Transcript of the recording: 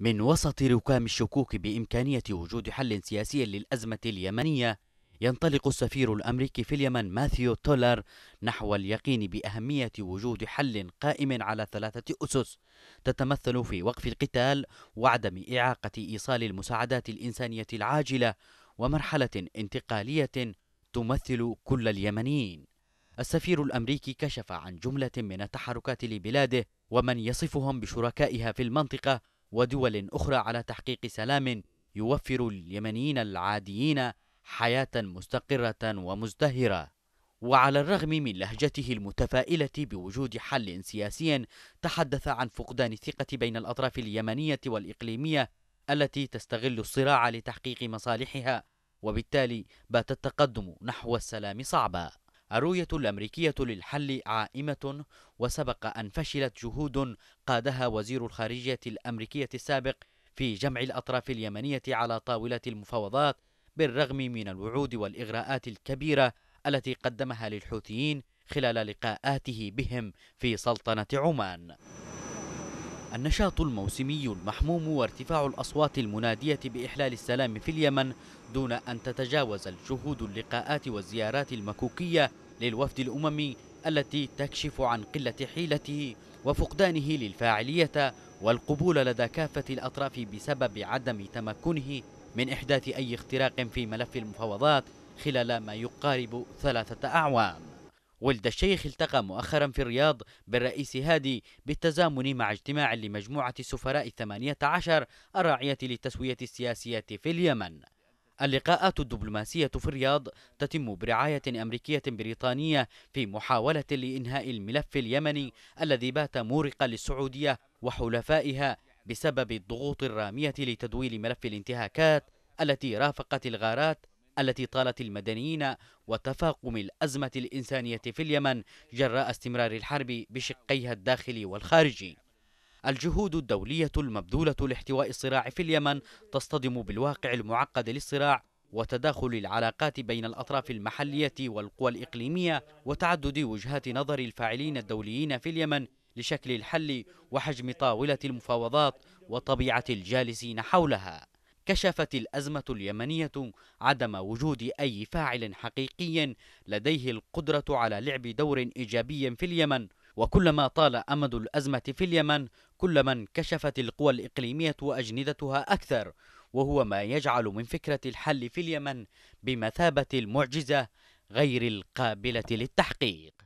من وسط ركام الشكوك بإمكانية وجود حل سياسي للأزمة اليمنية ينطلق السفير الأمريكي في اليمن ماثيو تولر نحو اليقين بأهمية وجود حل قائم على ثلاثة أسس تتمثل في وقف القتال وعدم إعاقة إيصال المساعدات الإنسانية العاجلة ومرحلة انتقالية تمثل كل اليمنيين السفير الأمريكي كشف عن جملة من التحركات لبلاده ومن يصفهم بشركائها في المنطقة ودول أخرى على تحقيق سلام يوفر اليمنيين العاديين حياة مستقرة ومزدهرة وعلى الرغم من لهجته المتفائلة بوجود حل سياسي تحدث عن فقدان الثقة بين الأطراف اليمنية والإقليمية التي تستغل الصراع لتحقيق مصالحها وبالتالي بات التقدم نحو السلام صعبا الرؤية الأمريكية للحل عائمة وسبق أن فشلت جهود قادها وزير الخارجية الأمريكية السابق في جمع الأطراف اليمنية على طاولة المفاوضات بالرغم من الوعود والإغراءات الكبيرة التي قدمها للحوثيين خلال لقاءاته بهم في سلطنة عمان النشاط الموسمي المحموم وارتفاع الأصوات المنادية بإحلال السلام في اليمن دون أن تتجاوز الجهود اللقاءات والزيارات المكوكية للوفد الأممي التي تكشف عن قلة حيلته وفقدانه للفاعلية والقبول لدى كافة الأطراف بسبب عدم تمكنه من إحداث أي اختراق في ملف المفاوضات خلال ما يقارب ثلاثة أعوام ولد الشيخ التقى مؤخرا في الرياض بالرئيس هادي بالتزامن مع اجتماع لمجموعة السفراء الثمانية عشر الراعية للتسوية السياسية في اليمن اللقاءات الدبلوماسية في الرياض تتم برعاية أمريكية بريطانية في محاولة لإنهاء الملف اليمني الذي بات مورقا للسعودية وحلفائها بسبب الضغوط الرامية لتدويل ملف الانتهاكات التي رافقت الغارات التي طالت المدنيين وتفاقم الأزمة الإنسانية في اليمن جراء استمرار الحرب بشقيها الداخلي والخارجي الجهود الدولية المبذولة لاحتواء الصراع في اليمن تصطدم بالواقع المعقد للصراع وتداخل العلاقات بين الأطراف المحلية والقوى الإقليمية وتعدد وجهات نظر الفاعلين الدوليين في اليمن لشكل الحل وحجم طاولة المفاوضات وطبيعة الجالسين حولها كشفت الأزمة اليمنية عدم وجود أي فاعل حقيقي لديه القدرة على لعب دور إيجابي في اليمن وكلما طال أمد الأزمة في اليمن كلما انكشفت القوى الإقليمية وأجندتها أكثر وهو ما يجعل من فكرة الحل في اليمن بمثابة المعجزة غير القابلة للتحقيق